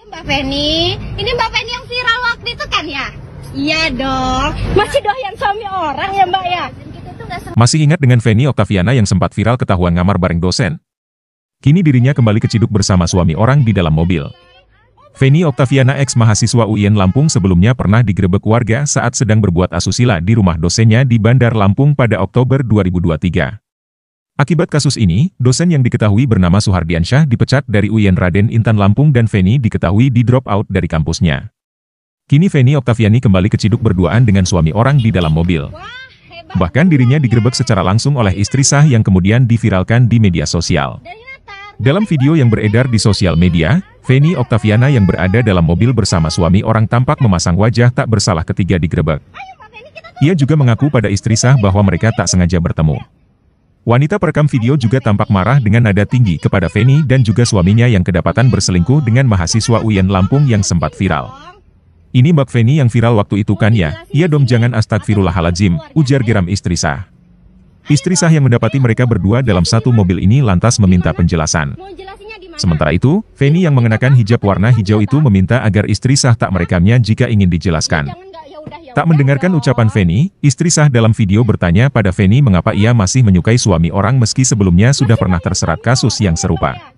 Mbak Feni, ini Mbak Feni yang viral waktu itu kan ya? Iya dong, masih doyan suami orang ya Mbak ya? Masih ingat dengan Feni Oktaviana yang sempat viral ketahuan ngamar bareng dosen? Kini dirinya kembali keciduk bersama suami orang di dalam mobil. Feni Oktaviana ex mahasiswa UIN Lampung sebelumnya pernah digerebek warga saat sedang berbuat asusila di rumah dosennya di Bandar Lampung pada Oktober 2023. Akibat kasus ini, dosen yang diketahui bernama Suhardiansyah dipecat dari UIN Raden Intan Lampung dan Feni diketahui di drop out dari kampusnya. Kini Feni Oktaviani kembali keciduk berduaan dengan suami orang di dalam mobil. Bahkan dirinya digerebek secara langsung oleh istri sah yang kemudian diviralkan di media sosial. Dalam video yang beredar di sosial media, Feni Oktaviana yang berada dalam mobil bersama suami orang tampak memasang wajah tak bersalah ketika digerebek. Ia juga mengaku pada istri sah bahwa mereka tak sengaja bertemu. Wanita perekam video juga tampak marah dengan nada tinggi kepada Feni dan juga suaminya yang kedapatan berselingkuh dengan mahasiswa UIN Lampung yang sempat viral. Ini Mbak Feni yang viral waktu itu kan ya, iya dom jangan astagfirullahaladzim, ujar geram istri sah. Istri sah yang mendapati mereka berdua dalam satu mobil ini lantas meminta penjelasan. Sementara itu, Feni yang mengenakan hijab warna hijau itu meminta agar istri sah tak merekamnya jika ingin dijelaskan. Tak mendengarkan ucapan Feni, istri sah dalam video bertanya pada Feni mengapa ia masih menyukai suami orang meski sebelumnya sudah pernah terserat kasus yang serupa.